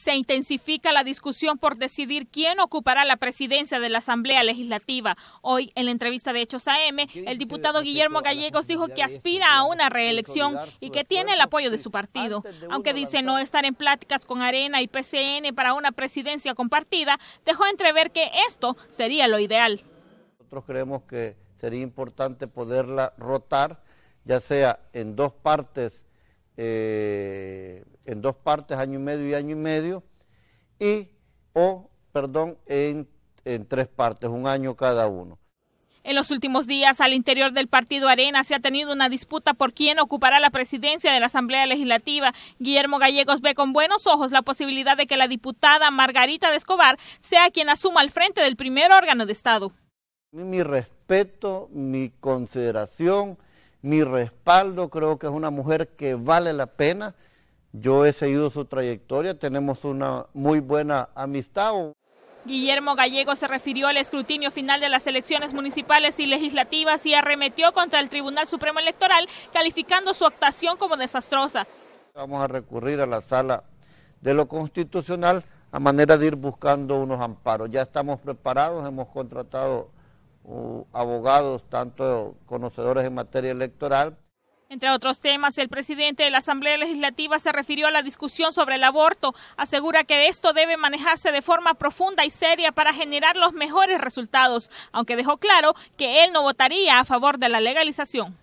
Se intensifica la discusión por decidir quién ocupará la presidencia de la Asamblea Legislativa. Hoy, en la entrevista de Hechos AM, el diputado Guillermo Gallegos dijo que aspira este a una reelección y que tiene el apoyo de su partido. Aunque dice no estar en pláticas con Arena y PCN para una presidencia compartida, dejó entrever que esto sería lo ideal. Nosotros creemos que sería importante poderla rotar, ya sea en dos partes eh, dos partes, año y medio y año y medio, y o, perdón, en, en tres partes, un año cada uno. En los últimos días, al interior del partido Arena se ha tenido una disputa por quién ocupará la presidencia de la Asamblea Legislativa. Guillermo Gallegos ve con buenos ojos la posibilidad de que la diputada Margarita de Escobar sea quien asuma al frente del primer órgano de Estado. Mi respeto, mi consideración, mi respaldo, creo que es una mujer que vale la pena. Yo he seguido su trayectoria, tenemos una muy buena amistad. Guillermo Gallego se refirió al escrutinio final de las elecciones municipales y legislativas y arremetió contra el Tribunal Supremo Electoral, calificando su actuación como desastrosa. Vamos a recurrir a la sala de lo constitucional a manera de ir buscando unos amparos. Ya estamos preparados, hemos contratado uh, abogados, tanto conocedores en materia electoral, entre otros temas, el presidente de la Asamblea Legislativa se refirió a la discusión sobre el aborto. Asegura que esto debe manejarse de forma profunda y seria para generar los mejores resultados, aunque dejó claro que él no votaría a favor de la legalización.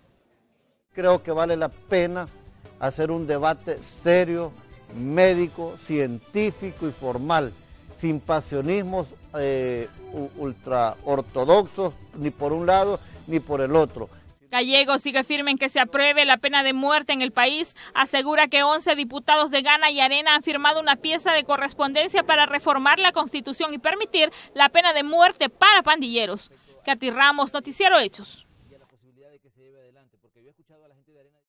Creo que vale la pena hacer un debate serio, médico, científico y formal, sin pasionismos eh, ultraortodoxos ni por un lado ni por el otro Gallego sigue firme en que se apruebe la pena de muerte en el país. Asegura que 11 diputados de Gana y Arena han firmado una pieza de correspondencia para reformar la Constitución y permitir la pena de muerte para pandilleros. Katy Ramos, Noticiero Hechos.